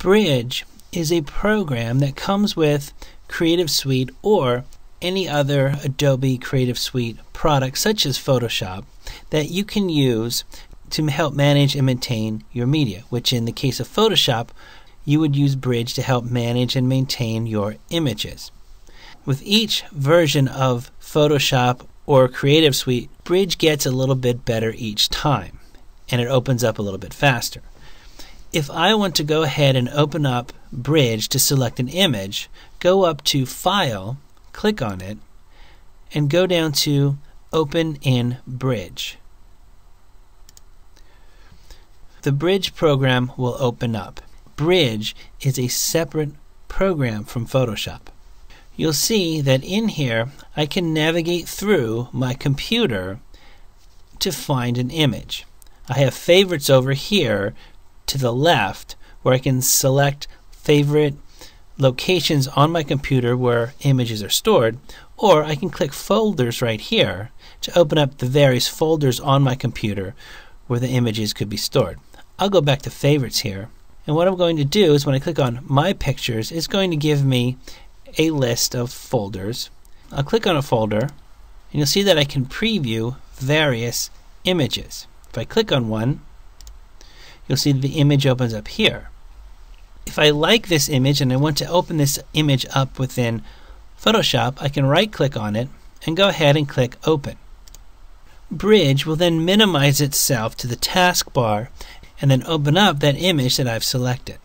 Bridge is a program that comes with Creative Suite or any other Adobe Creative Suite product, such as Photoshop, that you can use to help manage and maintain your media, which in the case of Photoshop, you would use Bridge to help manage and maintain your images. With each version of Photoshop or Creative Suite, Bridge gets a little bit better each time and it opens up a little bit faster if I want to go ahead and open up Bridge to select an image, go up to File, click on it, and go down to Open in Bridge. The Bridge program will open up. Bridge is a separate program from Photoshop. You'll see that in here I can navigate through my computer to find an image. I have favorites over here to the left where I can select favorite locations on my computer where images are stored, or I can click folders right here to open up the various folders on my computer where the images could be stored. I'll go back to favorites here. And what I'm going to do is when I click on my pictures, it's going to give me a list of folders. I'll click on a folder and you'll see that I can preview various images. If I click on one, you'll see the image opens up here. If I like this image and I want to open this image up within Photoshop, I can right click on it and go ahead and click open. Bridge will then minimize itself to the taskbar and then open up that image that I've selected.